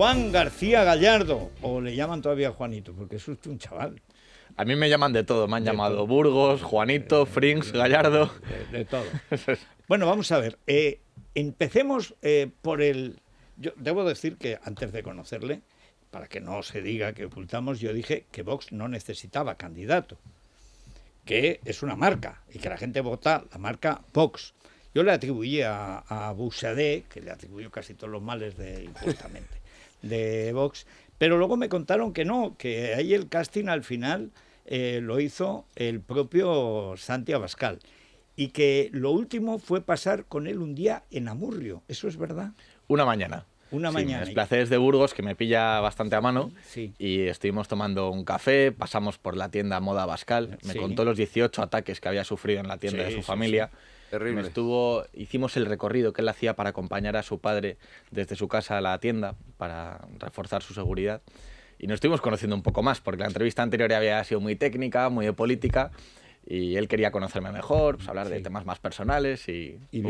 Juan García Gallardo, o le llaman todavía Juanito, porque es usted un chaval. A mí me llaman de todo, me han llamado Burgos, Juanito, Frings, Gallardo. De, todo. bueno, vamos a ver, eh, empecemos eh, por el... Yo debo decir que antes de conocerle, para que no se diga que ocultamos, yo dije que Vox no necesitaba candidato, que es una marca y que la gente vota la marca Vox. Yo le atribuí a, a que le atribuyó casi todos los males de injustamente de Vox. Pero luego me contaron que no, que ahí el casting al final eh, lo hizo el propio Santi Bascal Y que lo último fue pasar con él un día en Amurrio. ¿Eso es verdad? Una mañana. Una sí, mañana. Los placeres de Burgos, que me pilla bastante a mano. Sí. Y estuvimos tomando un café, pasamos por la tienda Moda Bascal. Me contó los 18 ataques que había sufrido en la tienda de su familia estuvo, hicimos el recorrido que él hacía para acompañar a su padre desde su casa a la tienda para reforzar su seguridad. Y nos estuvimos conociendo un poco más, porque la entrevista anterior había sido muy técnica, muy de política, y él quería conocerme mejor, pues, hablar de temas más personales y, y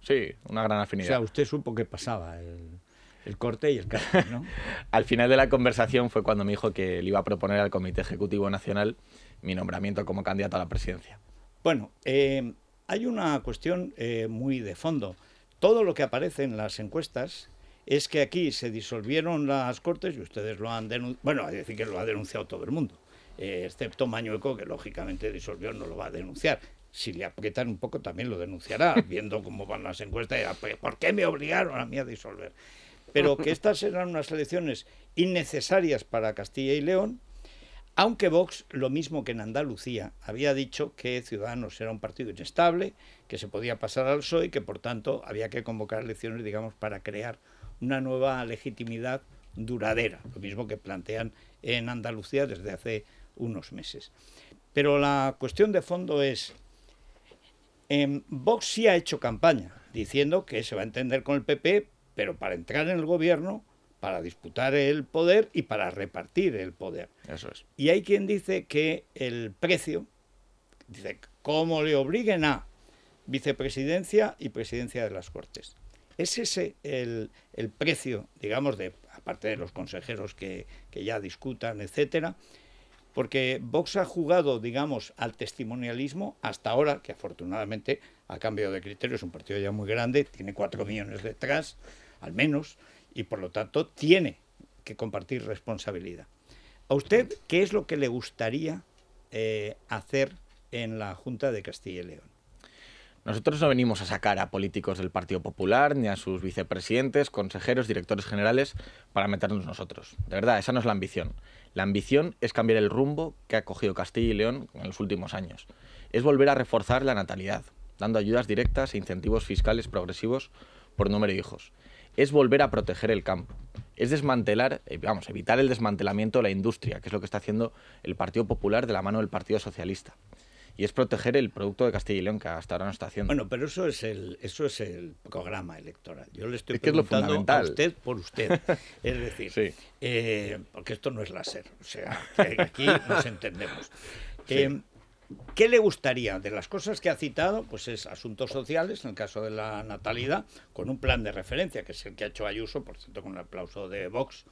sí, una gran afinidad. O sea, usted supo qué pasaba. El el corte y el caso, ¿no? al final de la conversación fue cuando me dijo que le iba a proponer al Comité Ejecutivo Nacional mi nombramiento como candidato a la presidencia. Bueno, eh, hay una cuestión eh, muy de fondo. Todo lo que aparece en las encuestas es que aquí se disolvieron las cortes y ustedes lo han denunciado. Bueno, hay decir que lo ha denunciado todo el mundo, eh, excepto Mañueco, que lógicamente disolvió, no lo va a denunciar. Si le aprietan un poco también lo denunciará, viendo cómo van las encuestas, ¿por qué me obligaron a mí a disolver? Pero que estas eran unas elecciones innecesarias para Castilla y León, aunque Vox, lo mismo que en Andalucía, había dicho que Ciudadanos era un partido inestable, que se podía pasar al PSOE y que por tanto había que convocar elecciones, digamos, para crear una nueva legitimidad duradera, lo mismo que plantean en Andalucía desde hace unos meses. Pero la cuestión de fondo es, em, Vox sí ha hecho campaña diciendo que se va a entender con el PP, pero para entrar en el gobierno para disputar el poder y para repartir el poder. Y hay quien dice que el precio, dice, cómo le obliguen a vicepresidencia y presidencia de las Cortes. ¿Es ese el, precio, digamos, de aparte de los consejeros que, que ya discutan, etcétera? Porque Vox ha jugado, digamos, al testimonialismo hasta ahora, que afortunadamente, ha cambiado de criterio, es un partido ya muy grande, tiene cuatro millones detrás, al menos, y por lo tanto tiene que compartir responsabilidad. ¿A usted qué es lo que le gustaría eh, hacer en la Junta de Castilla y León? Nosotros no venimos a sacar a políticos del Partido Popular, ni a sus vicepresidentes, consejeros, directores generales, para meternos nosotros. De verdad, esa no es la ambición. La ambición es cambiar el rumbo que ha cogido Castilla y León en los últimos años. Es volver a reforzar la natalidad, dando ayudas directas e incentivos fiscales progresivos por número de hijos es volver a proteger el campo. Es desmantelar, eh, vamos, evitar el desmantelamiento de la industria, que es lo que está haciendo el Partido Popular de la mano del Partido Socialista y es proteger el producto de Castilla y León, que hasta ahora no está haciendo. Bueno, pero eso es el, eso es el programa electoral. Yo le estoy preguntando es a usted por usted. Es decir, eh, porque esto no es láser, o sea, aquí nos entendemos. ¿Qué le gustaría? De las cosas que ha citado, pues es asuntos sociales, en el caso de la natalidad, con un plan de referencia, que es el que ha hecho Ayuso, por cierto, con el aplauso de Vox,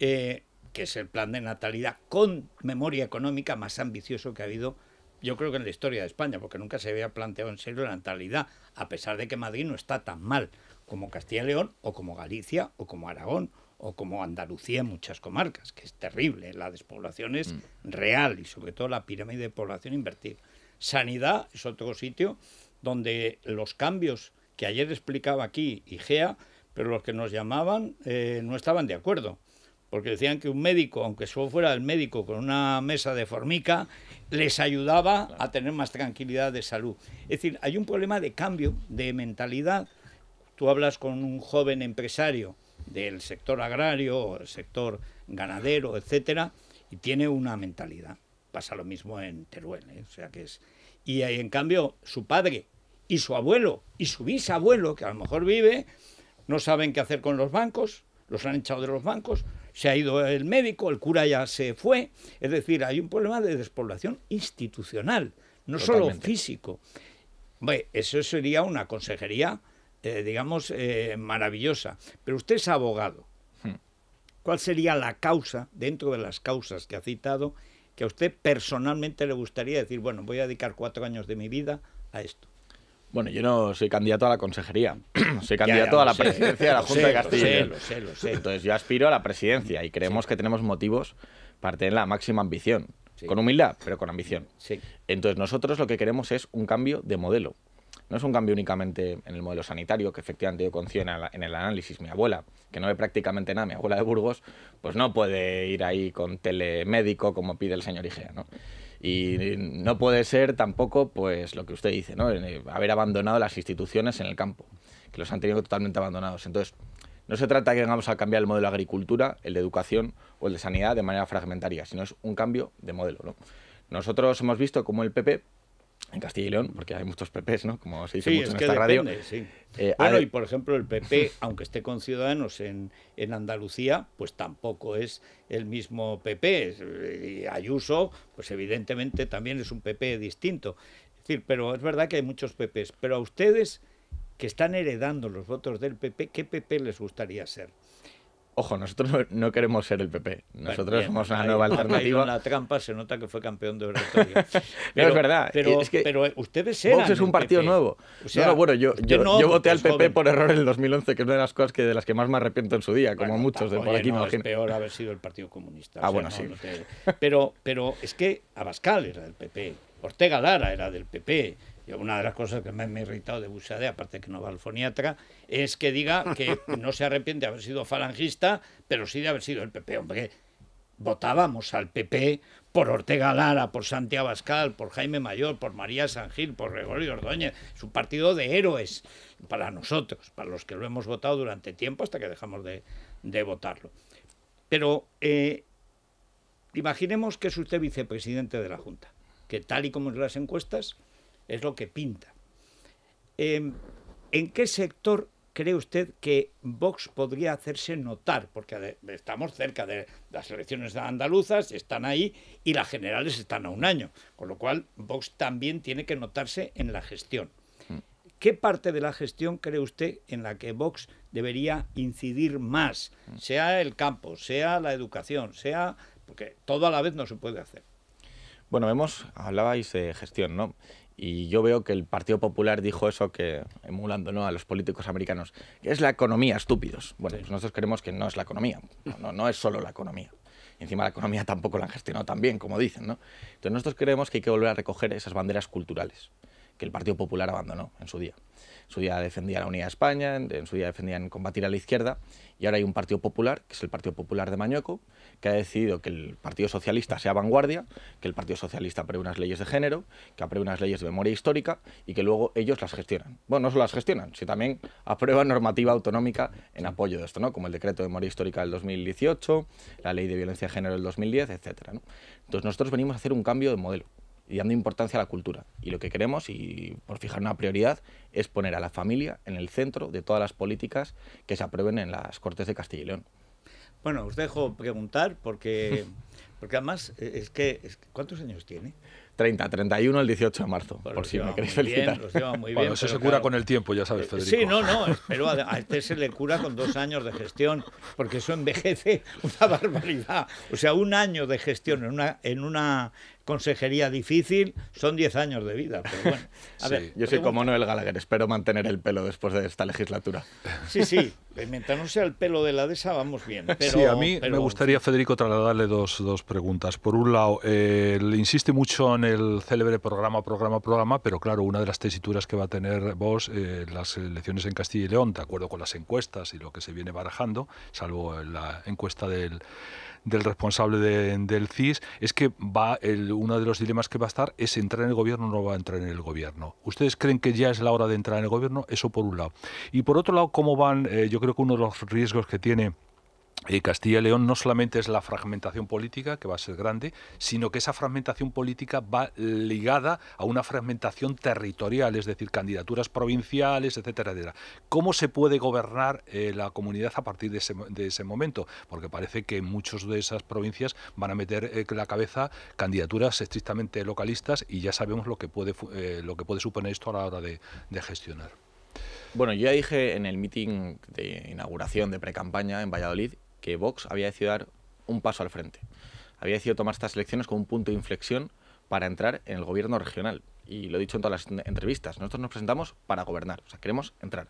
eh, que es el plan de natalidad con memoria económica más ambicioso que ha habido, yo creo que en la historia de España, porque nunca se había planteado en serio la natalidad, a pesar de que Madrid no está tan mal como Castilla y León, o como Galicia, o como Aragón, o como Andalucía, muchas comarcas, que es terrible, la despoblación es mm. real y sobre todo la pirámide de población invertida. Sanidad es otro sitio donde los cambios que ayer explicaba aquí IGEA, pero los que nos llamaban eh, no estaban de acuerdo, porque decían que un médico, aunque solo fuera el médico con una mesa de formica, les ayudaba a tener más tranquilidad de salud. Es decir, hay un problema de cambio de mentalidad. Tú hablas con un joven empresario del sector agrario el sector ganadero, etcétera, y tiene una mentalidad. Pasa lo mismo en Teruel, ¿eh? o sea que es y en cambio su padre y su abuelo y su bisabuelo que a lo mejor vive no saben qué hacer con los bancos, los han echado de los bancos, se ha ido el médico, el cura ya se fue, es decir, hay un problema de despoblación institucional, no solo físico. eso sería una consejería eh, digamos, eh, maravillosa. Pero usted es abogado. Hmm. ¿Cuál sería la causa, dentro de las causas que ha citado, que a usted personalmente le gustaría decir, bueno, voy a dedicar cuatro años de mi vida a esto? Bueno, yo no soy candidato a la consejería, soy candidato a la presidencia de la Junta de Castilla. y lo Entonces yo aspiro a la presidencia y creemos que tenemos motivos para tener la máxima ambición. Con humildad, pero con ambición. Sí. Entonces nosotros lo que queremos es un cambio de modelo. No es un cambio únicamente en el modelo sanitario, que efectivamente yo conciencia en, el análisis. Mi abuela, que no ve prácticamente nada, mi abuela de Burgos, pues no puede ir ahí con telemédico como pide el señor Igea, Y no puede ser tampoco, pues, lo que usted dice, ¿no? Eh, haber abandonado las instituciones en el campo, que los han tenido totalmente abandonados. Entonces, no se trata de que vengamos a cambiar el modelo de agricultura, el de educación o el de sanidad de manera fragmentaria, sino es un cambio de modelo. ¿no? Nosotros hemos visto cómo el PP en Castilla y León, porque hay muchos PPs, ¿no? Como se dice mucho en que esta radio. Sí. Eh, bueno, y por ejemplo, el PP, aunque esté con Ciudadanos en, Andalucía, pues tampoco es el mismo PP. Ayuso, pues evidentemente también es un PP distinto. Es decir, pero es verdad que hay muchos PPs. Pero a ustedes que están heredando los votos del PP, ¿qué PP les gustaría ser? Ojo, nosotros no queremos ser el PP. Nosotros somos una nueva alternativa. la trampa se nota que fue campeón de oratorio. Pero, es verdad. Pero, ustedes eran Vox es un partido nuevo. bueno, yo, voté al PP por error en el 2011, que es una de las cosas que, de las que más me arrepiento en su día, como muchos de por aquí. No, es peor haber sido el Partido Comunista. Ah, bueno, sí. pero, pero es que Abascal era del PP, Ortega Lara era del PP, ...y una de las cosas que me ha irritado de Busade, aparte que no va al foniatra, es que diga que no se arrepiente de haber sido falangista, pero sí de haber sido el PP. Hombre, votábamos al PP por Ortega Lara, por Santiago Abascal, por Jaime Mayor, por María San Gil, por Gregorio Ordóñez. Es un partido de héroes para nosotros, para los que lo hemos votado durante tiempo hasta que dejamos de, votarlo. Pero eh, imaginemos que es usted vicepresidente de la Junta, que tal y como es las encuestas es lo que pinta. Em, ¿En qué sector cree usted que Vox podría hacerse notar? Porque estamos cerca de las elecciones andaluzas, están ahí y las generales están a un año, con lo cual Vox también tiene que notarse en la gestión. Mm. ¿Qué parte de la gestión cree usted en la que Vox debería incidir más? Mm. Sea el campo, sea la educación, sea... porque todo a la vez no se puede hacer. Bueno, hemos, hablabais de gestión, ¿no? Y yo veo que el Partido Popular dijo eso que, emulando a los políticos americanos, que es la economía, estúpidos. Bueno, pues nosotros creemos que no es la economía, no, no es solo la economía. encima la economía tampoco la han gestionado tan bien, como dicen, ¿no? Entonces nosotros creemos que hay que volver a recoger esas banderas culturales que el Partido Popular abandonó en su día. En su día defendía la unidad de España, en su día defendían combatir a la izquierda, y ahora hay un Partido Popular, que es el Partido Popular de Mañueco, que ha decidido que el Partido Socialista sea vanguardia, que el Partido Socialista apruebe unas leyes de género, que apruebe unas leyes de memoria histórica y que luego ellos las gestionan. Bueno, no solo las gestionan, sino también aprueban normativa autonómica en apoyo de esto, ¿no? como el decreto de memoria histórica del 2018, la ley de violencia de género del 2010, etc. Entonces nosotros venimos a hacer un cambio de modelo y dando importancia a la cultura. Y lo que queremos, y por fijar una prioridad, es poner a la familia en el centro de todas las políticas que se aprueben en las Cortes de Castilla y León. Bueno, os dejo preguntar porque, porque además eh, es que, ¿cuántos años tiene? 30, 31 el 18 de marzo, pues por, si me queréis felicitar. bueno, eso se cura con el tiempo, ya sabes, eh, Federico. Sí, no, no, pero a, este se le cura con dos años de gestión, porque eso envejece una barbaridad. O sea, un año de gestión en una, consejería difícil, son 10 años de vida. yo soy como Noel Gallagher, espero mantener el pelo después de esta legislatura. Sí, sí, eh, mientras no sea el pelo de la esa, vamos bien. sí, a mí me gustaría, Federico, trasladarle dos, preguntas. Por un lado, eh, insiste mucho en el célebre programa, programa, programa, pero claro, una de las tesituras que va a tener vos eh, las elecciones en Castilla y León, de acuerdo con las encuestas y lo que se viene barajando, salvo la encuesta del del responsable del CIS, es que va uno de los dilemas que va a estar es entrar en el gobierno o no va a entrar en el gobierno. ¿Ustedes creen que ya es la hora de entrar en el gobierno? Eso por un lado. Y por otro lado, ¿cómo van? Eh, yo creo que uno de los riesgos que tiene eh, Castilla y León no solamente es la fragmentación política, que va a ser grande, sino que esa fragmentación política va ligada a una fragmentación territorial, es decir, candidaturas provinciales, etcétera, etcétera. ¿Cómo se puede gobernar eh, la comunidad a partir de ese, momento? Porque parece que muchos de esas provincias van a meter en eh, la cabeza candidaturas estrictamente localistas y ya sabemos lo que puede, lo que puede suponer esto a la hora de, gestionar. Bueno, yo ya dije en el meeting de inauguración de pre-campaña en Valladolid que Vox había decidido dar un paso al frente. Había decidido tomar estas elecciones como un punto de inflexión para entrar en el gobierno regional. Y lo he dicho en todas las entrevistas, nosotros nos presentamos para gobernar, o sea, queremos entrar.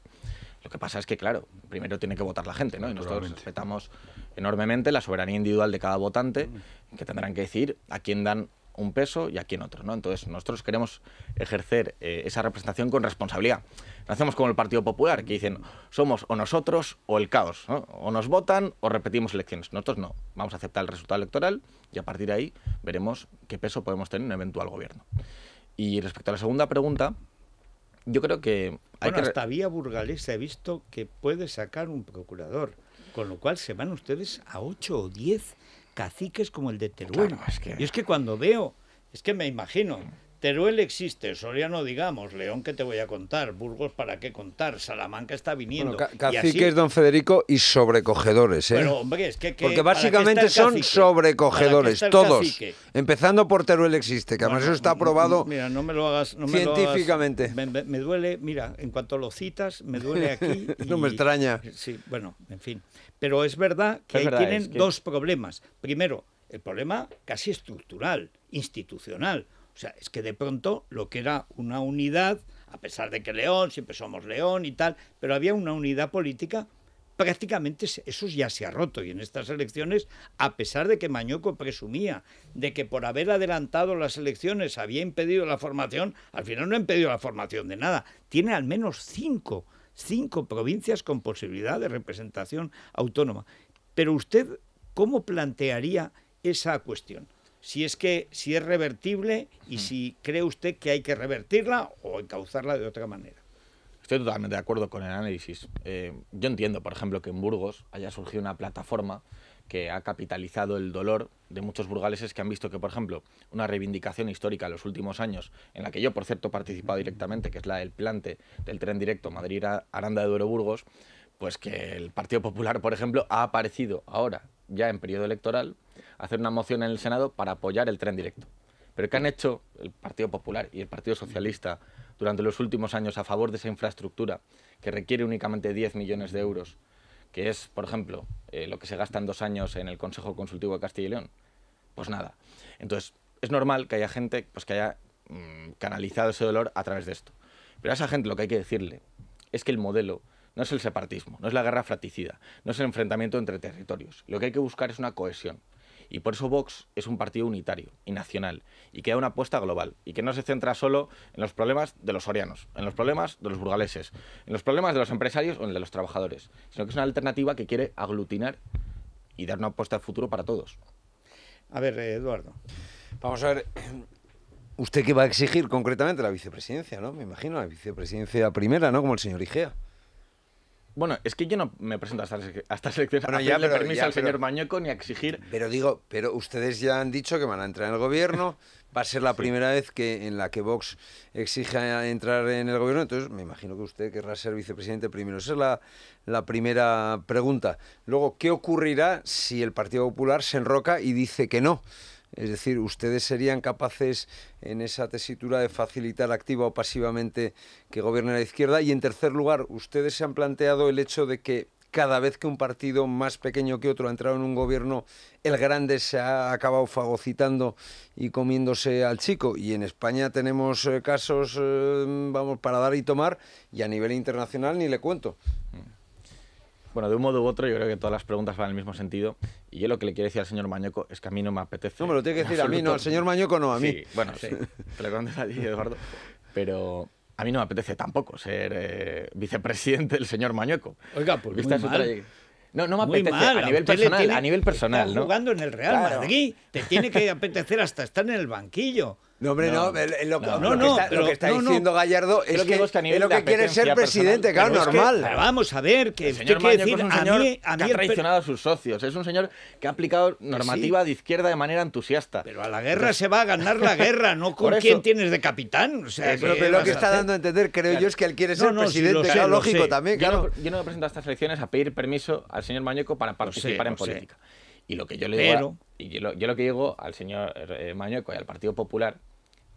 Lo que pasa es que, claro, primero tiene que votar la gente, ¿no? Y nosotros respetamos enormemente la soberanía individual de cada votante, mm. que tendrán que decir a quién dan un peso y aquí en otro. ¿no? Entonces, nosotros queremos ejercer eh, esa representación con responsabilidad. No hacemos como el Partido Popular, que dicen, somos o nosotros o el caos. O nos votan o repetimos elecciones. Nosotros no. Vamos a aceptar el resultado electoral y a partir de ahí veremos qué peso podemos tener en un eventual gobierno. Y respecto a la segunda pregunta, yo creo que... Hay hasta vía burgalesa he visto que puede sacar un procurador, con lo cual se van ustedes a 8 o 10 caciques como el de Teruel. Y es que cuando veo, es que me imagino, Teruel existe, Soria no digamos, León que te voy a contar, Burgos para qué contar, Salamanca está viniendo. caciques, don Federico, y sobrecogedores, ¿eh? hombre, es que... Porque básicamente son sobrecogedores, todos. Empezando por Teruel existe, que además eso está aprobado mira, no me lo hagas, científicamente. Me, duele, mira, en cuanto lo citas, me duele aquí. no me extraña. Sí, bueno, en fin. Pero es verdad que ahí tienen dos problemas. Primero, el problema casi estructural, institucional. O sea, es que de pronto lo que era una unidad, a pesar de que León, siempre somos León y tal, pero había una unidad política, prácticamente eso ya se ha roto. Y en estas elecciones, a pesar de que Mañoco presumía de que por haber adelantado las elecciones había impedido la formación, al final no ha impedido la formación de nada. Tiene al menos cinco, cinco provincias con posibilidad de representación autónoma. Pero usted, ¿cómo plantearía esa cuestión? si es que si es revertible y si cree usted que hay que revertirla o encauzarla de otra manera. Estoy totalmente de acuerdo con el análisis. Eh, yo entiendo, por ejemplo, que en Burgos haya surgido una plataforma que ha capitalizado el dolor de muchos burgaleses que han visto que, por ejemplo, una reivindicación histórica en los últimos años, en la que yo, por cierto, he participado directamente, que es la del plante del tren directo Madrid-Aranda de Duero-Burgos, pues que el Partido Popular, por ejemplo, ha aparecido ahora, ya en periodo electoral, hacer una moción en el Senado para apoyar el tren directo. Pero ¿qué han hecho el Partido Popular y el Partido Socialista durante los últimos años a favor de esa infraestructura que requiere únicamente 10 millones de euros, que es, por ejemplo, eh, lo que se gasta en dos años en el Consejo Consultivo de Castilla y León? Pues nada. Entonces, es normal que haya gente pues, que haya mm, canalizado ese dolor a través de esto. Pero a esa gente lo que hay que decirle es que el modelo no es el separatismo, no es la guerra fraticida, no es el enfrentamiento entre territorios. Lo que hay que buscar es una cohesión. Y por eso Vox es un partido unitario y nacional y que da una apuesta global y que no se centra solo en los problemas de los orianos, en los problemas de los burgaleses, en los problemas de los empresarios o en de los trabajadores, sino que es una alternativa que quiere aglutinar y dar una apuesta de futuro para todos. A ver, eh, Eduardo. Vamos a ver, ¿usted qué va a exigir concretamente? La vicepresidencia, ¿no? Me imagino, la vicepresidencia primera, ¿no? Como el señor Igea. Bueno, es que yo no me presento hasta esta selección bueno, a le permiso al señor Mañoco ni a exigir. Pero digo, pero ustedes ya han dicho que van a entrar en el gobierno. Va a ser la primera vez que en la que Vox exige entrar en el gobierno. Entonces, me imagino que usted querrá ser vicepresidente primero. Esa es la primera pregunta. Luego, ¿qué ocurrirá si el Partido Popular se enroca y dice que no? Es decir, ¿ustedes serían capaces en esa tesitura de facilitar activa o pasivamente que gobierne la izquierda? Y en tercer lugar, ¿ustedes se han planteado el hecho de que cada vez que un partido más pequeño que otro ha entrado en un gobierno, el grande se ha acabado fagocitando y comiéndose al chico. Y en España tenemos eh, casos, eh, vamos, para dar y tomar, y a nivel internacional ni le cuento. Mm. Bueno, de un modo u otro, yo creo que todas las preguntas van en el mismo sentido. Y yo lo que le quiero decir al señor Mañoco es que a mí no me apetece. No, me lo tiene que decir a mí, no, al señor Mañoco no, a mí. Sí, bueno, sí. Te lo a ti, Eduardo. Pero a mí no me apetece tampoco ser eh, vicepresidente del señor Mañoco. Oiga, pues No, no me apetece a nivel personal, a nivel personal, ¿no? jugando en el Real Madrid, te tiene que apetecer hasta estar en el banquillo. No, hombre, no. lo, que está, diciendo Gallardo es que, es lo que quiere ser presidente, claro, normal. vamos a ver, que el señor ha traicionado a sus socios. Es un señor que ha aplicado normativa de izquierda de manera entusiasta. Pero a la guerra se va a ganar la guerra, no con quién tienes de capitán. Eh, pero, lo que está dando a entender, creo yo, es que él quiere ser presidente. lógico también, Yo no, me presento a estas elecciones a pedir permiso al señor Mañeco para participar en política. Y lo que yo le digo, yo, lo, que digo al señor eh, Mañeco y al Partido Popular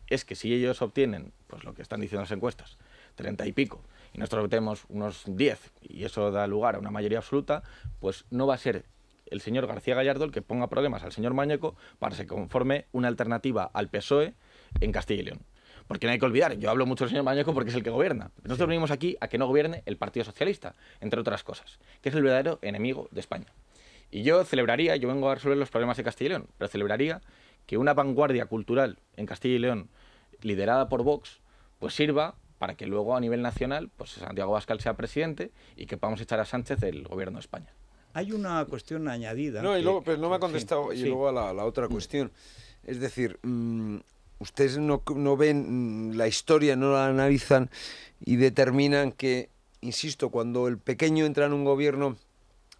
es que si ellos obtienen, pues lo que están diciendo las encuestas, 30 y pico, y nosotros tenemos unos 10, y eso da lugar a una mayoría absoluta, pues no va a ser el señor García Gallardo el que ponga problemas al señor Mañeco para que se conforme una alternativa al PSOE en Castilla y León. Porque no hay que olvidar, yo hablo mucho del señor Mañeco porque es el que gobierna. Nosotros venimos aquí a que no gobierne el Partido Socialista, entre otras cosas, que es el verdadero enemigo de España. Y yo celebraría, yo vengo a resolver los problemas de Castilla y León, pero celebraría que una vanguardia cultural en Castilla y León liderada por Vox pues sirva para que luego a nivel nacional pues Santiago Vázquez sea presidente y que podamos echar a Sánchez del gobierno de España. Hay una cuestión añadida. No, y luego, pero no me ha contestado y luego a la, otra cuestión. Es decir, mm, ustedes no, ven mm, la historia, no la analizan y determinan que, insisto, cuando el pequeño entra en un gobierno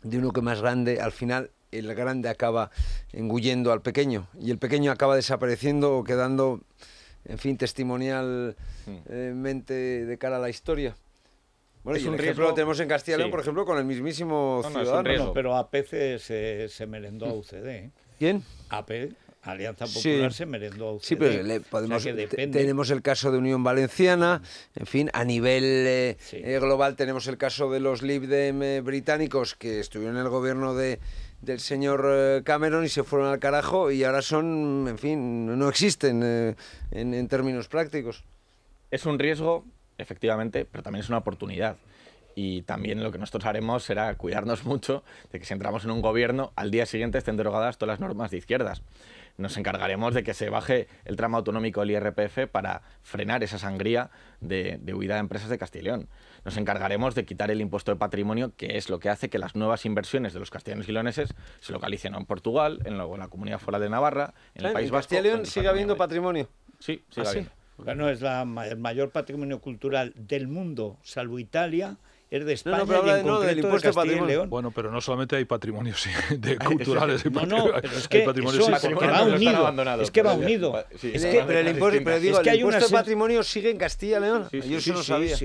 de uno que más grande, al final el grande acaba engullendo al pequeño y el pequeño acaba desapareciendo o quedando, en fin, testimonialmente hmm. eh, de cara a la historia. Bueno, es un riesgo, ejemplo lo tenemos en Castilla y León, por ejemplo, con el mismísimo pero APC se, se merendó a hmm. UCD. ¿eh? ¿Quién? AP, Alianza Popular, se merendó a UCD. Sí, pero podemos, tenemos el caso de Unión Valenciana, hmm. en fin, a nivel eh, global tenemos el caso de los Lib Dem británicos que estuvieron en el gobierno de del señor eh, Cameron y se fueron al carajo y ahora son, en fin, no existen eh, en, en, términos prácticos. Es un riesgo, efectivamente, pero también es una oportunidad. Y también lo que nosotros haremos será cuidarnos mucho de que si entramos en un gobierno, al día siguiente estén derogadas todas las normas de izquierdas nos encargaremos de que se baje el tramo autonómico del IRPF para frenar esa sangría de, huida de empresas de León. Nos encargaremos de quitar el impuesto de patrimonio, que es lo que hace que las nuevas inversiones de los castellanos y leoneses se localicen en Portugal, en, la comunidad fuera de Navarra, en el País en y sigue habiendo patrimonio. Sí, sigue ah, es el mayor patrimonio cultural del mundo, salvo Italia, es de España no, y en impuesto de, patrimonio. León. Bueno, pero no solamente hay patrimonios de ah, culturales no, No, pero es que va unido. Es que va unido. es que, pero el impuesto, pero es que el impuesto de patrimonio sigue en Castilla y León. Yo eso no sabía.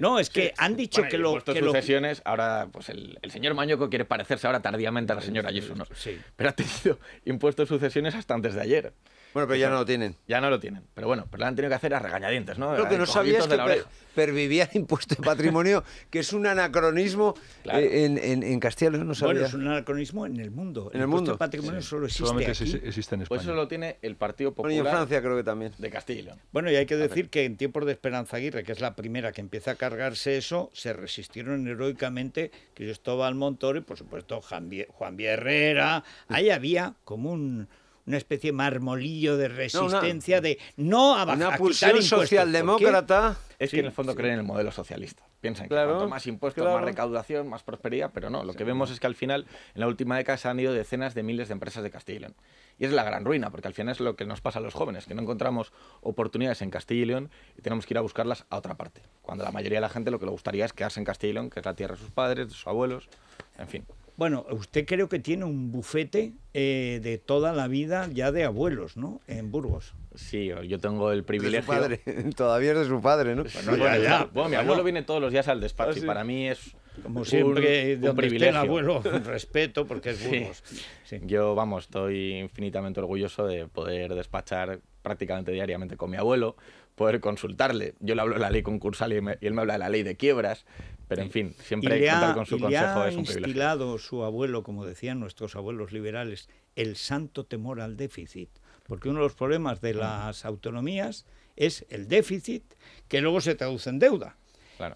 No, es que han dicho que lo... que sucesiones, ahora pues el, señor Mañoco quiere parecerse ahora tardíamente a la señora Ayuso, Sí. Pero ha tenido impuestos sucesiones hasta antes de ayer. Bueno, pero ya no lo tienen. Ya no lo tienen. Pero bueno, pero lo han tenido que hacer a regañadientes, ¿no? Lo que no sabía es que pervivía pervivía impuesto de patrimonio, que es un anacronismo eh, en, en, Castilla no sabía. Bueno, es un anacronismo en el mundo. En el, impuesto mundo. de patrimonio solo existe Solamente existe en España. Pues eso lo tiene el Partido Popular. Bueno, en Francia creo que también. De Castilla. Bueno, y hay que decir que en tiempos de Esperanza Aguirre, que es la primera que empieza a cargarse eso, se resistieron heroicamente que al Montoro y, por supuesto, Juan, B. Herrera. Ahí había como un una especie de marmolillo de resistencia de no avanzar Una pulsión socialdemócrata. Es que en el fondo creen en el modelo socialista. Piensan claro, que más impuestos, más recaudación, más prosperidad, pero no. Lo que vemos es que al final, en la última década, se han ido decenas de miles de empresas de Castilla y León. Y es la gran ruina, porque al final es lo que nos pasa a los jóvenes, que no encontramos oportunidades en Castilla y León y tenemos que ir a buscarlas a otra parte. Cuando la mayoría de la gente lo que le gustaría es quedarse en Castilla y León, que es la tierra de sus padres, de sus abuelos, en fin. Bueno, usted creo que tiene un bufete eh, de toda la vida ya de abuelos, ¿no? En Burgos. Sí, yo tengo el privilegio. su padre. Todavía es de su padre, ¿no? Bueno, mi abuelo viene todos los días al despacho ah, y para mí es como siempre, un, un privilegio. el abuelo, respeto, porque es Burgos. Yo, vamos, estoy infinitamente orgulloso de poder despachar prácticamente diariamente con mi abuelo, poder consultarle. Yo le hablo de la ley concursal y, él me habla de la ley de quiebras, pero en fin, siempre contar con su consejo es un privilegio. su abuelo, como decían nuestros abuelos liberales, el santo temor al déficit, porque uno de los problemas de las autonomías es el déficit que luego se traduce en deuda.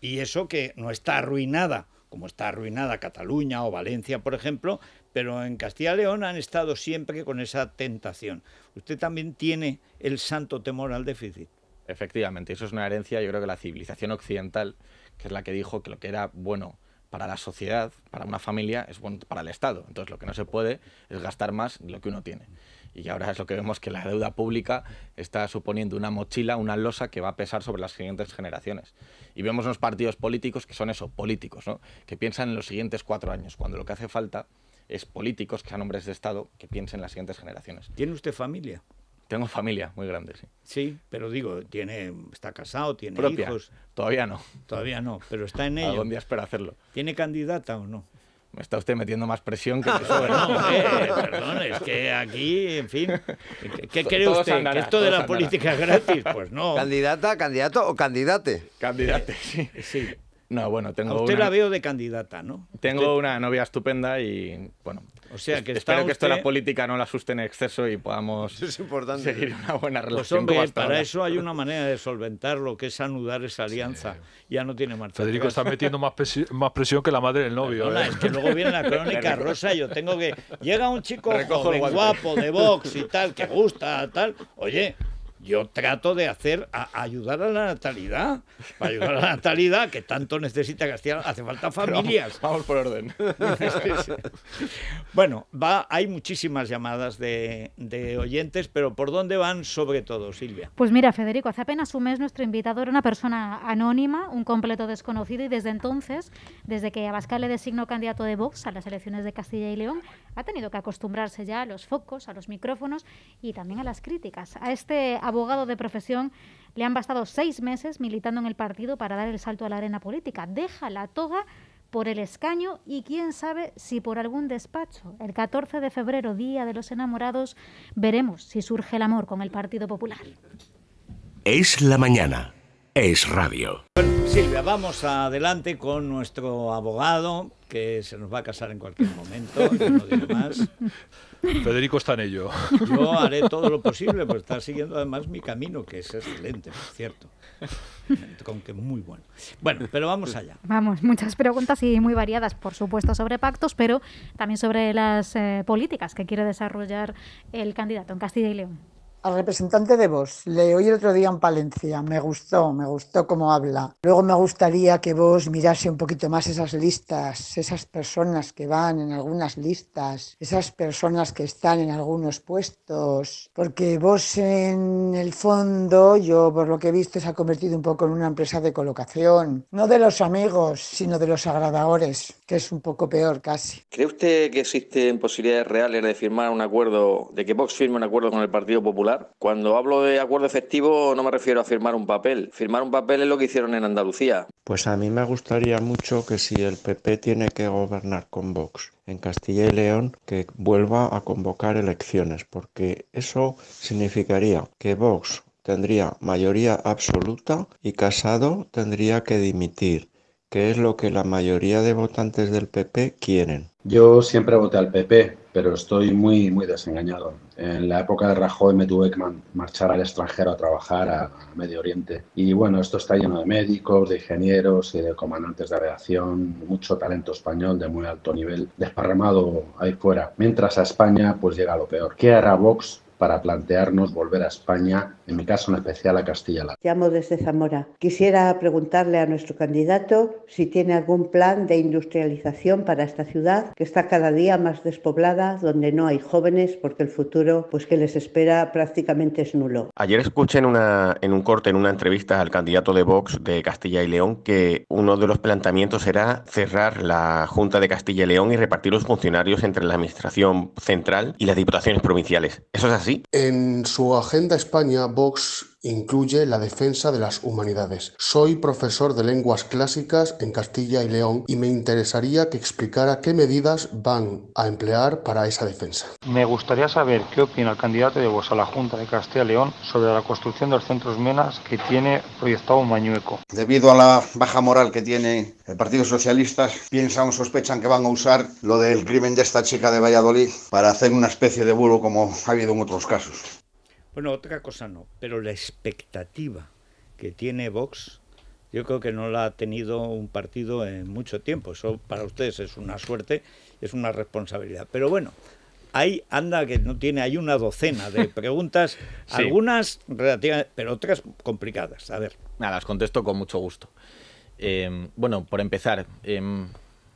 Y eso que no está arruinada, como está arruinada Cataluña o Valencia, por ejemplo, pero en Castilla y León han estado siempre con esa tentación. Usted también tiene el santo temor al déficit. Efectivamente, eso es una herencia, yo creo que la civilización occidental, que es la que dijo que lo que era bueno para la sociedad, para una familia, es bueno para el Estado. Entonces lo que no se puede es gastar más de lo que uno tiene. Y ahora es lo que vemos que la deuda pública está suponiendo una mochila, una losa que va a pesar sobre las siguientes generaciones. Y vemos unos partidos políticos que son eso, políticos, que piensan en los siguientes cuatro años, cuando lo que hace falta es políticos que sean hombres de Estado que piensen en las siguientes generaciones. ¿Tiene usted familia? Tengo familia muy grande, sí. Sí, pero digo, tiene, está casado, tiene hijos. Todavía no. Todavía no, pero está en ello. Algún día hacerlo. ¿Tiene candidata o no? Me está usted metiendo más presión que perdón, es que aquí, en fin. ¿Qué cree usted? ¿Que esto de la política gratis? Pues no. ¿Candidata, candidato o candidate? Candidate, sí. Eh, sí. No, bueno, tengo. A usted la veo de candidata, ¿no? Tengo una novia estupenda y, bueno, sea que Espero que esto la política no la asuste en exceso y podamos es importante. seguir una buena pues relación. Pues hombre, para eso hay una manera de solventarlo, que es anudar esa alianza. Ya no tiene marcha. Federico está metiendo más, presión que la madre del novio. ¿eh? Es que luego viene la crónica rosa. Yo tengo que. Llega un chico joven, guapo, de box y tal, que gusta, tal. Oye, yo trato de hacer, a, ayudar a la natalidad. Para ayudar a la natalidad, que tanto necesita Castilla, hace falta familias. Vamos, por orden. bueno, va, hay muchísimas llamadas de, oyentes, pero ¿por dónde van sobre todo, Silvia? Pues mira, Federico, hace apenas un mes nuestro invitado era una persona anónima, un completo desconocido, y desde entonces, desde que Abascal le designó candidato de Vox a las elecciones de Castilla y León, ha tenido que acostumbrarse ya a los focos, a los micrófonos y también a las críticas. A este abogado de profesión, le han bastado seis meses militando en el partido para dar el salto a la arena política. Deja la toga por el escaño y quién sabe si por algún despacho. El 14 de febrero, Día de los Enamorados, veremos si surge el amor con el Partido Popular. Es la mañana es radio. Bueno, Silvia, vamos adelante con nuestro abogado, que se nos va a casar en cualquier momento, Federico está en ello. Yo haré todo lo posible por estar siguiendo además mi camino, que es excelente, por cierto. Con que muy bueno. Bueno, pero vamos allá. Vamos, muchas preguntas y muy variadas, por supuesto, sobre pactos, pero también sobre las eh, políticas que quiere desarrollar el candidato en Castilla y León al representante de vos le oí el otro día en Palencia, me gustó, me gustó cómo habla. Luego me gustaría que vos mirase un poquito más esas listas, esas personas que van en algunas listas, esas personas que están en algunos puestos, porque vos en el fondo, yo por lo que he visto, se ha convertido un poco en una empresa de colocación, no de los amigos, sino de los agradadores que es un poco peor casi. ¿Cree usted que existen posibilidades reales de firmar un acuerdo, de que Vox firme un acuerdo con el Partido Popular? Cuando hablo de acuerdo efectivo no me refiero a firmar un papel. Firmar un papel es lo que hicieron en Andalucía. Pues a mí me gustaría mucho que si el PP tiene que gobernar con Vox en Castilla y León, que vuelva a convocar elecciones, porque eso significaría que Vox tendría mayoría absoluta y Casado tendría que dimitir ¿Qué es lo que la mayoría de votantes del PP quieren. Yo siempre voté al PP, pero estoy muy, muy desengañado. En la época de Rajoy me tuve que marchar al extranjero a trabajar a, a Medio Oriente. Y bueno, esto está lleno de médicos, de ingenieros y de comandantes de aviación, mucho talento español de muy alto nivel, desparramado ahí fuera. Mientras a España pues llega lo peor. ¿Qué hará Vox para plantearnos volver a España, en mi caso en especial a Castilla. León. Llamo desde Zamora. Quisiera preguntarle a nuestro candidato si tiene algún plan de industrialización para esta ciudad que está cada día más despoblada, donde no hay jóvenes porque el futuro pues que les espera prácticamente es nulo. Ayer escuché en, una, en un corte, en una entrevista al candidato de Vox de Castilla y León que uno de los planteamientos era cerrar la Junta de Castilla y León y repartir los funcionarios entre la Administración Central y las Diputaciones Provinciales. Eso es así. En su agenda España, Vox Incluye la defensa de las humanidades. Soy profesor de lenguas clásicas en Castilla y León y me interesaría que explicara qué medidas van a emplear para esa defensa. Me gustaría saber qué opina el candidato de vos a la Junta de Castilla y León sobre la construcción de los centros Menas que tiene proyectado Mañueco. Debido a la baja moral que tiene el Partido Socialista, piensan o sospechan que van a usar lo del crimen de esta chica de Valladolid para hacer una especie de bulo como ha habido en otros casos. Bueno, otra cosa no, pero la expectativa que tiene Vox, yo creo que no la ha tenido un partido en mucho tiempo. Eso para ustedes es una suerte, es una responsabilidad. Pero bueno, ahí anda que no tiene, hay una docena de preguntas, algunas relativas, pero otras complicadas. A ver. Nada, las contesto con mucho gusto. Eh, bueno, por empezar, em,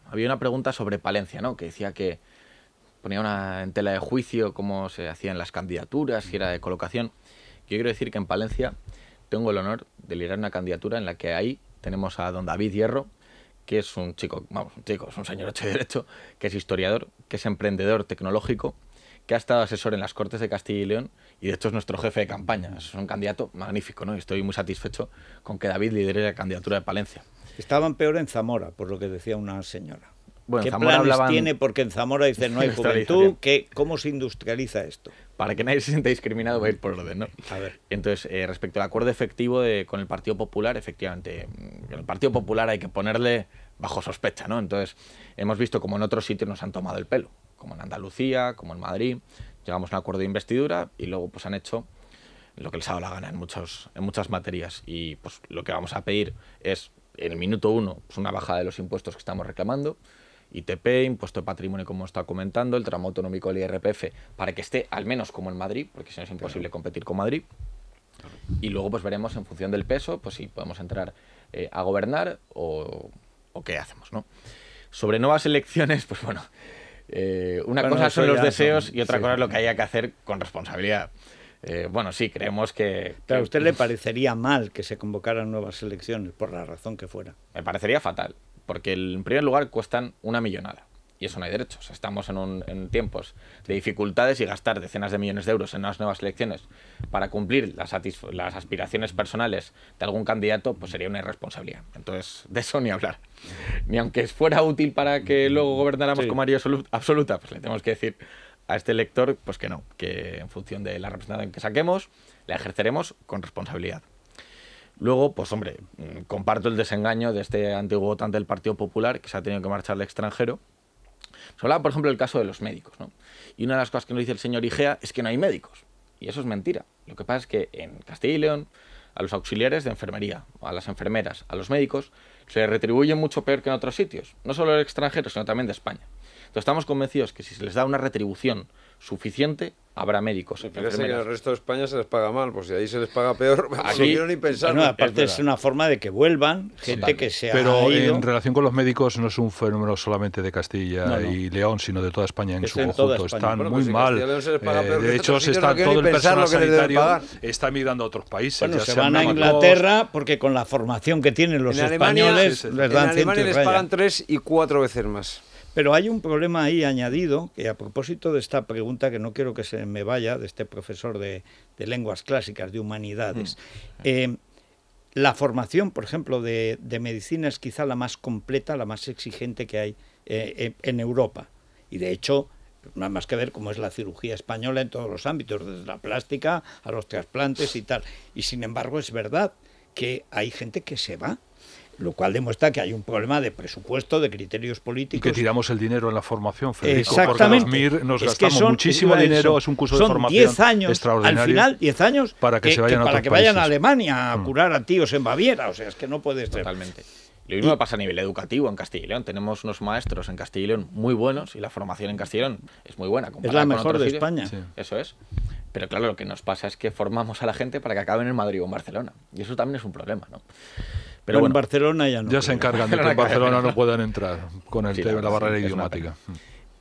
había una pregunta sobre Palencia, ¿no? Que decía que ponía una, en tela de juicio cómo se hacían las candidaturas, si era de colocación. Yo quiero decir que en Palencia tengo el honor de liderar una candidatura en la que ahí tenemos a don David Hierro, que es un chico, vamos, un chico, es un señor hecho de derecho, que es historiador, que es emprendedor tecnológico, que ha estado asesor en las Cortes de Castilla y León y de hecho es nuestro jefe de campaña. Es un candidato magnífico, ¿no? Y estoy muy satisfecho con que David lidere la candidatura de Palencia. Estaban peor en Zamora, por lo que decía una señora. ¿Qué Zamora planes tiene? Porque en Zamora dicen no hay juventud. ¿Cómo se industrializa esto? Para que nadie se sienta discriminado, va a ir por orden, ¿no? A ver. Entonces, eh, respecto al acuerdo efectivo de, con el Partido Popular, efectivamente, mm, el Partido Popular hay que ponerle bajo sospecha, ¿no? Entonces, hemos visto como en otros sitios nos han tomado el pelo, como en Andalucía, como en Madrid. Llegamos a un acuerdo de investidura y luego pues han hecho lo que les ha dado la gana en, muchos, en muchas materias. Y pues lo que vamos a pedir es, en el minuto uno, pues, una bajada de los impuestos que estamos reclamando ITP, impuesto de patrimonio, como está comentando, el tramo autonómico del IRPF, para que esté al menos como en Madrid, porque si no es imposible competir con Madrid. Y luego pues veremos en función del peso, pues si podemos entrar eh, a gobernar o, qué hacemos, ¿no? Sobre nuevas elecciones, pues bueno, eh, una cosa son los deseos y otra cosa es lo que haya que hacer con responsabilidad. Eh, bueno, sí, creemos que... a usted le parecería mal que se convocaran nuevas elecciones, por la razón que fuera. Me parecería fatal porque en primer lugar cuestan una millonada. Y eso no hay derechos. Estamos en, tiempos de dificultades y gastar decenas de millones de euros en unas nuevas elecciones para cumplir las, aspiraciones personales de algún candidato, pues sería una irresponsabilidad. Entonces, de eso ni hablar. Ni aunque fuera útil para que luego gobernáramos con mayoría absoluta, pues le tenemos que decir a este elector, pues que no, que en función de la representación que saquemos, la ejerceremos con responsabilidad. Luego, pues hombre, mm, comparto el desengaño de este antiguo votante del Partido Popular que se ha tenido que marchar al extranjero. Se hablaba, por ejemplo, del caso de los médicos. Y una de las cosas que nos dice el señor Igea es que no hay médicos. Y eso es mentira. Lo que pasa es que en Castilla y León, a los auxiliares de enfermería, a las enfermeras, a los médicos, se les retribuye mucho peor que en otros sitios. No solo el extranjero, sino también de España estamos convencidos que si se les da una retribución suficiente, habrá médicos. en el resto de España se les paga mal, pues si ahí se les paga peor, pues no ni aparte es, una forma de que vuelvan gente que se Pero ha ido. en relación con los médicos no es un fenómeno solamente de Castilla y León, sino de toda España en su conjunto. Están muy mal. Eh, de hecho, se está todo el personal sanitario está migrando a otros países. se van a Inglaterra porque con la formación que tienen los españoles les dan En Alemania les pagan tres y cuatro veces más. Pero hay un problema ahí añadido, que a propósito de esta pregunta, que no quiero que se me vaya, de este profesor de, lenguas clásicas, de humanidades. Eh, la formación, por ejemplo, de, medicina es quizá la más completa, la más exigente que hay eh, eh, en Europa. Y de hecho, nada más que ver cómo es la cirugía española en todos los ámbitos, desde la plástica a los trasplantes y tal. Y sin embargo, es verdad que hay gente que se va lo cual demuestra que hay un problema de presupuesto, de criterios políticos. Y que tiramos el dinero en la formación, Federico, porque MIR nos gastamos muchísimo dinero, es un curso de formación 10 años, Al final, 10 años para que, eh, se vayan, a, que vayan a Alemania a mm. curar a tíos en Baviera, o sea, es que no puede ser. Totalmente. Lo mismo pasa a nivel educativo en Castilla y León. Tenemos unos maestros en Castilla y León muy buenos y la formación en Castilla y León es muy buena. Es la mejor de España. Eso es. Pero claro, lo que nos pasa es que formamos a la gente para que acaben en Madrid o en Barcelona. Y eso también es un problema, ¿no? Pero en Barcelona ya no. Ya se encargan de que en Barcelona no puedan entrar con el tema de la barrera idiomática.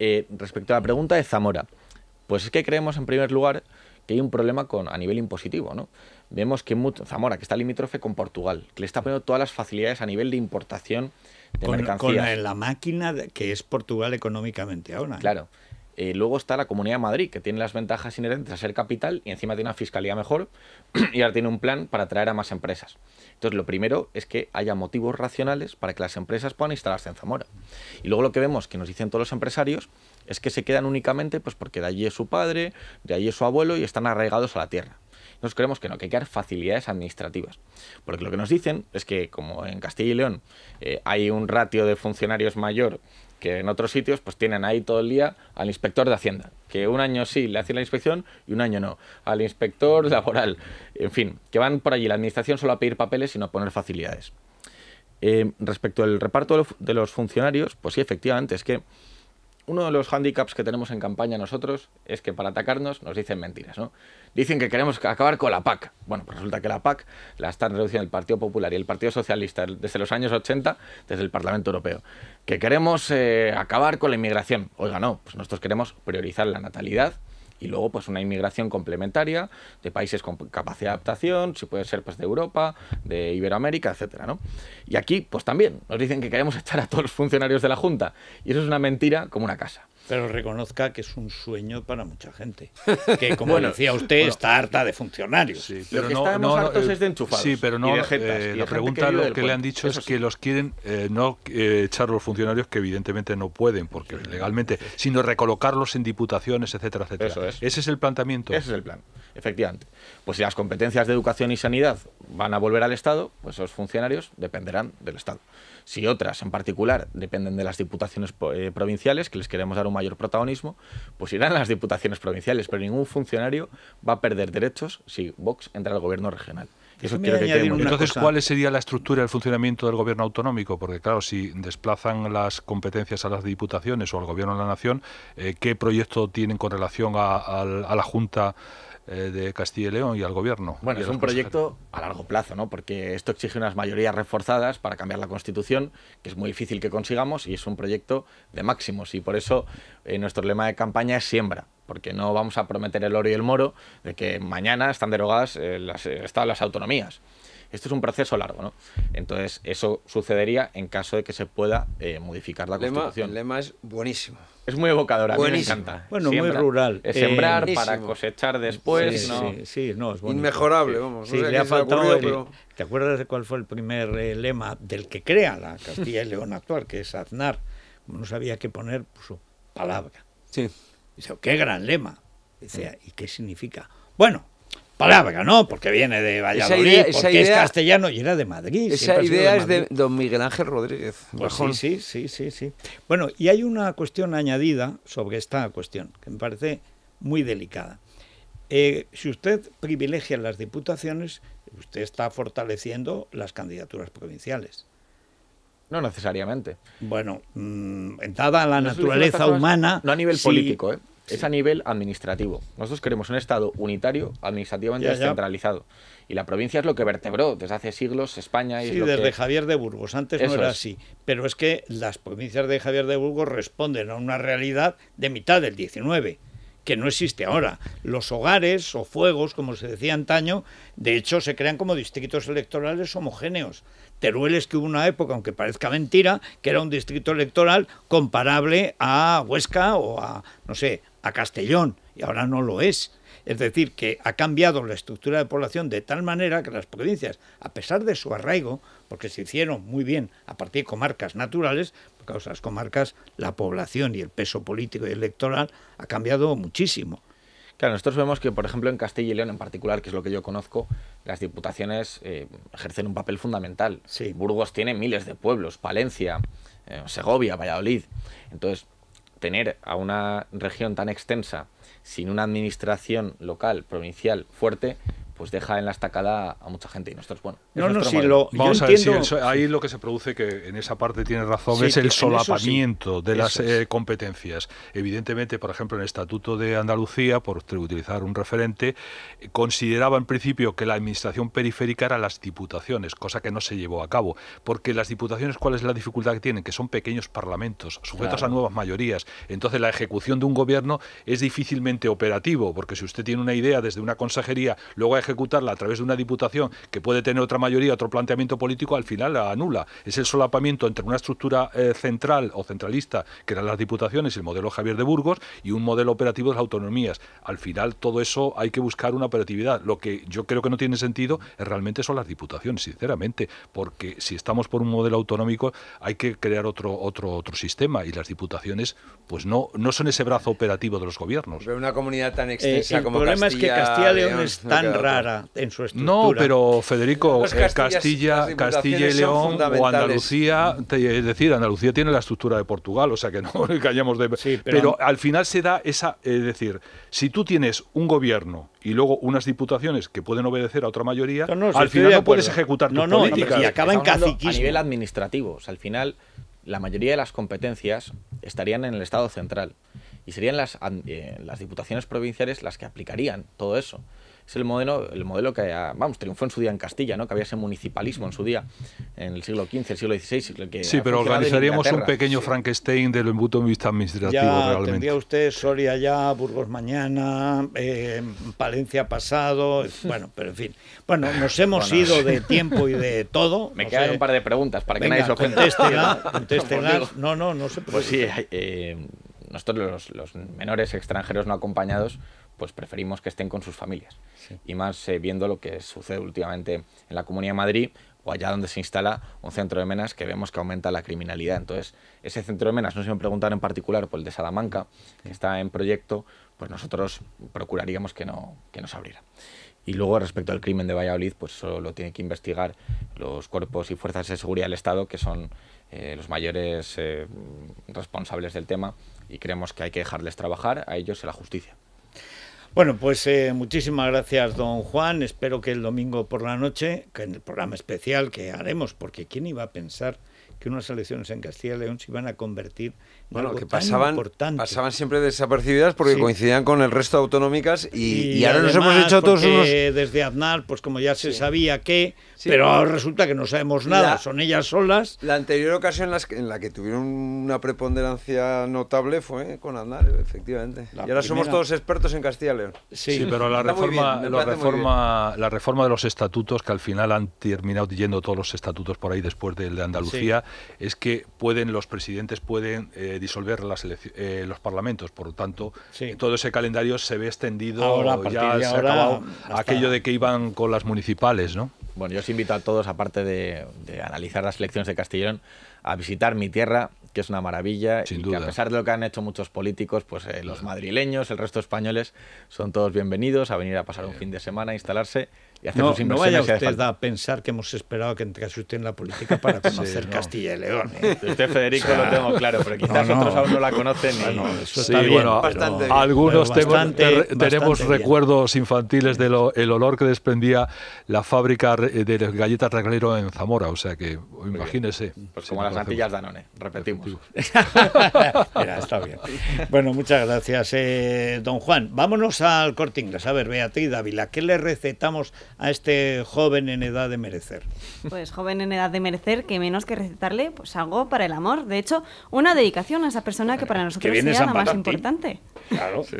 Eh, respecto a la pregunta de Zamora, pues es que creemos en primer lugar que hay un problema con, a nivel impositivo, ¿no? Vemos que Zamora, que está limítrofe con Portugal, que le está poniendo todas las facilidades a nivel de importación de mercancías. Con la, máquina que es Portugal económicamente ahora. Claro. Eh, luego está la Comunidad de Madrid, que tiene las ventajas inherentes a ser capital y encima tiene una fiscalía mejor y ahora tiene un plan para atraer a más empresas. Entonces, lo primero es que haya motivos racionales para que las empresas puedan instalarse en Zamora. Y luego lo que vemos que nos dicen todos los empresarios es que se quedan únicamente pues porque de allí es su padre, de allí es su abuelo y están arraigados a la tierra. Nos creemos que no, que hay que dar facilidades administrativas. Porque lo que nos dicen es que, como en Castilla y León eh, hay un ratio de funcionarios mayor que en otros sitios pues tienen ahí todo el día al inspector de Hacienda, que un año sí le hacen la inspección y un año no, al inspector laboral, en fin, que van por allí la administración solo a pedir papeles y no a poner facilidades. Eh, respecto al reparto de los funcionarios, pues sí, efectivamente, es que uno de los hándicaps que tenemos en campaña nosotros es que para atacarnos nos dicen mentiras, ¿no? Dicen que queremos acabar con la PAC. Bueno, pues resulta que la PAC la están reduciendo el Partido Popular y el Partido Socialista desde los años 80 desde el Parlamento Europeo que queremos eh, acabar con la inmigración. Oiga, no, pues nosotros queremos priorizar la natalidad y luego pues una inmigración complementaria de países con capacidad de adaptación, si puede ser pues de Europa, de Iberoamérica, etcétera, ¿no? Y aquí pues también nos dicen que queremos echar a todos los funcionarios de la Junta y eso es una mentira como una casa. Pero reconozca que es un sueño para mucha gente. Que, como decía usted, está harta de funcionarios. pero lo que hartos eh, es de enchufados. Sí, pero no. Eh, la pregunta lo que, le han dicho es que los quieren eh, no echar los funcionarios, que evidentemente no pueden, porque legalmente, sino recolocarlos en diputaciones, etcétera, etcétera. Ese es el planteamiento. Ese es el plan. Efectivamente. Pues si las competencias de educación y sanidad van a volver al Estado, pues esos funcionarios dependerán del Estado. Si otras, en particular, dependen de las diputaciones eh, provinciales, que les queremos dar un mayor protagonismo, pues irán las diputaciones provinciales, pero ningún funcionario va a perder derechos si Vox entra al gobierno regional. Eso que Entonces, ¿cuál sería la estructura del funcionamiento del gobierno autonómico? Porque, claro, si desplazan las competencias a las diputaciones o al gobierno de la nación, eh, ¿qué proyecto tienen con relación a, a la Junta? Eh, de Castilla y León y al gobierno. Bueno, es un proyecto a largo plazo, ¿no? Porque esto exige unas mayorías reforzadas para cambiar la Constitución, que es muy difícil que consigamos y es un proyecto de máximos y por eso eh, nuestro lema de campaña es siembra porque no vamos a prometer el oro y el moro de que mañana están derogadas eh, las, autonomías. Esto es un proceso largo, ¿no? Entonces, eso sucedería en caso de que se pueda modificar la Constitución. El lema es buenísimo. Es muy evocadora, me encanta. Bueno, muy rural. Es sembrar para cosechar después. ¿no? sí, no, es Inmejorable, vamos. le ha faltado. ¿Te acuerdas de cuál fue el primer eh, lema del que crea la Castilla y León actual, que es Aznar? no sabía qué poner, puso palabra. Sí. Dice, oh, qué gran lema. Dice, ¿y qué significa? Bueno, palabra, ¿no? Porque viene de Valladolid, porque es castellano y era de Madrid. Esa idea es de don Miguel Ángel Rodríguez. Pues sí, sí, sí, sí, Bueno, y hay una cuestión añadida sobre esta cuestión, que me parece muy delicada. Eh, si usted privilegia las diputaciones, usted está fortaleciendo las candidaturas provinciales. No necesariamente. Bueno, mm, en dada la naturaleza humana... No a nivel político, ¿eh? es a nivel administrativo. Nosotros queremos un Estado unitario, administrativamente descentralizado. Y la provincia es lo que vertebró desde hace siglos España. Y sí, desde Javier de Burgos. Antes no era así. Pero es que las provincias de Javier de Burgos responden a una realidad de mitad del 19 que no existe ahora. Los hogares o fuegos, como se decía antaño, de hecho se crean como distritos electorales homogéneos. Teruel es que hubo una época, aunque parezca mentira, que era un distrito electoral comparable a Huesca o a, no sé, a Castellón y ahora no lo es. Es decir, que ha cambiado la estructura de población de tal manera que las provincias, a pesar de su arraigo, porque se hicieron muy bien a partir de comarcas naturales, por causa las comarcas, la población y el peso político y electoral ha cambiado muchísimo. Claro, nosotros vemos que, por ejemplo, en Castilla y León en particular, que es lo que yo conozco, las diputaciones eh, ejercen un papel fundamental. Sí. Burgos tiene miles de pueblos, Palencia, eh, Segovia, Valladolid. Entonces, tener a una región tan extensa sin una administración local, provincial fuerte, pues deja en la estacada a mucha gente. Y nosotros, bueno. No, no, sí, lo, yo entiendo... ahí lo que se produce, que en esa parte tiene razón, es el solapamiento de las eh, competencias. Evidentemente, por ejemplo, en el Estatuto de Andalucía, por utilizar un referente, eh, consideraba en principio que la administración periférica era las diputaciones, cosa que no se llevó a cabo. Porque las diputaciones, ¿cuál es la dificultad que tienen? Que son pequeños parlamentos, sujetos a nuevas mayorías. Entonces, la ejecución de un gobierno es difícilmente operativo, porque si usted tiene una idea desde una consejería, luego ejecutar ejecutarla a través de una diputación que puede tener otra mayoría, otro planteamiento político, al final la anula. Es el solapamiento entre una estructura eh, central o centralista, que eran las diputaciones, el modelo Javier de Burgos, y un modelo operativo de las autonomías. Al final todo eso hay que buscar una operatividad. Lo que yo creo que no tiene sentido eh, realmente son las diputaciones, sinceramente, porque si estamos por un modelo autonómico hay que crear otro, otro, otro sistema y las diputaciones pues no, no son ese brazo operativo de los gobiernos. Pero una comunidad tan eh, extensa el El problema es que Castilla y León, es tan raro en su estructura. No, pero Federico, eh, Castilla, Castilla y León o Andalucía, es decir, Andalucía tiene la estructura de Portugal, o sea que no callamos de... pero... al final se da esa, es decir, si tú tienes un gobierno y luego unas diputaciones que pueden obedecer a otra mayoría, al final no puedes ejecutar no, política. Y acaba en caciquismo. A nivel administrativo, al final la mayoría de las competencias estarían en el Estado central y serían las, eh, las diputaciones provinciales las que aplicarían todo eso es el modelo, el modelo que, ah, vamos, triunfó en su día en Castilla, ¿no? Que había ese municipalismo en su día, en el siglo XV, el siglo XVI. sí, pero organizaríamos un pequeño Frankenstein del punto de vista administrativo ya tendría usted Soria ya, Burgos mañana, eh, Palencia pasado, bueno, pero en fin. Bueno, nos hemos ido de tiempo y de todo. Me quedan un par de preguntas para que nadie se conteste No, no, no se Pues sí, eh, nosotros los, los menores extranjeros no acompañados pues preferimos que estén con sus familias. Y más eh, viendo lo que sucede últimamente en la Comunidad de Madrid o allá donde se instala un centro de menas que vemos que aumenta la criminalidad. Entonces, ese centro de menas, no se me preguntar en particular por el de Salamanca, que está en proyecto, pues nosotros procuraríamos que no, que se abriera. Y luego respecto al crimen de Valladolid, pues solo lo tienen que investigar los cuerpos y fuerzas de seguridad del Estado, que son eh, los mayores eh, responsables del tema, y creemos que hay que dejarles trabajar a ellos en la justicia. Bueno, pues eh, muchísimas gracias, don Juan. Espero que el domingo por la noche, que en el programa especial que haremos, porque ¿quién iba a pensar que unas elecciones en Castilla y León se iban a convertir bueno, que pasaban, pasaban siempre desapercibidas porque coincidían con el resto de autonómicas y, ahora nos hemos hecho todos unos... Desde Aznar, pues como ya se sabía que, pero ahora resulta que no sabemos nada, son ellas solas. La anterior ocasión en la que tuvieron una preponderancia notable fue con Aznar, efectivamente. y ahora somos todos expertos en Castilla y León. Sí, pero la reforma, la, reforma de los estatutos, que al final han terminado yendo todos los estatutos por ahí después del de Andalucía, es que pueden los presidentes pueden... Eh, disolver eh, los parlamentos. Por lo tanto, eh, todo ese calendario se ve extendido. Ahora, ya se ha acabado aquello de que iban con las municipales, ¿no? Bueno, yo os invito a todos, aparte de, analizar las elecciones de Castellón, a visitar mi tierra, que es una maravilla Sin y duda. a pesar de lo que han hecho muchos políticos, pues eh, los madrileños, el resto españoles, son todos bienvenidos a venir a pasar un fin de semana, a instalarse no, No vaya usted a pensar que hemos esperado que entrase usted en la política para conocer Castilla y León. ¿eh? Usted, Federico, lo tengo claro, pero quizás otros aún no la conocen. sí, bueno, algunos tenemos, recuerdos infantiles del olor que desprendía la fábrica eh, de galletas regalero en Zamora, o sea que imagínese. Pues como las antillas Danone, repetimos. Mira, está bien. Bueno, muchas gracias, eh, don Juan. Vámonos al corte inglés. A ver, Beatriz Dávila, ¿qué le recetamos a este joven en edad de merecer? Pues joven en edad de merecer, que menos que recetarle pues algo para el amor. De hecho, una dedicación a esa persona que para nosotros es la más importante. Claro, sí.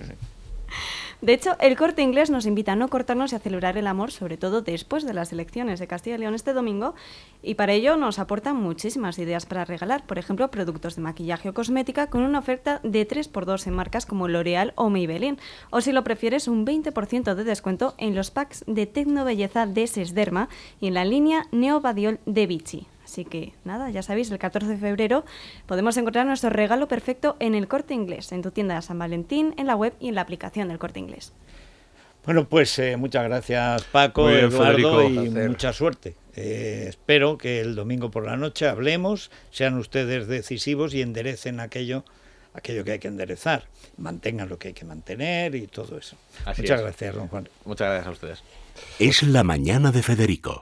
De hecho, el corte inglés nos invita a no cortarnos y a celebrar el amor, sobre todo después de las elecciones de Castilla y León este domingo, y para ello nos aportan muchísimas ideas para regalar, por ejemplo, productos de maquillaje o cosmética con una oferta de 3x2 en marcas como L'Oreal o Maybelline, o si lo prefieres, un 20% de descuento en los packs de Tecnobelleza de Sesderma y en la línea Neobadiol de Vichy. Así que nada, ya sabéis, el 14 de febrero podemos encontrar nuestro regalo perfecto en el corte inglés, en tu tienda de San Valentín, en la web y en la aplicación del corte inglés. Bueno, pues eh, muchas gracias Paco, Eduardo y mucha suerte. Eh, espero que el domingo por la noche hablemos, sean ustedes decisivos y enderecen aquello, aquello que hay que enderezar, mantengan lo que hay que mantener y todo eso. muchas gracias, don Juan. Muchas gracias a ustedes. Es la mañana de Federico.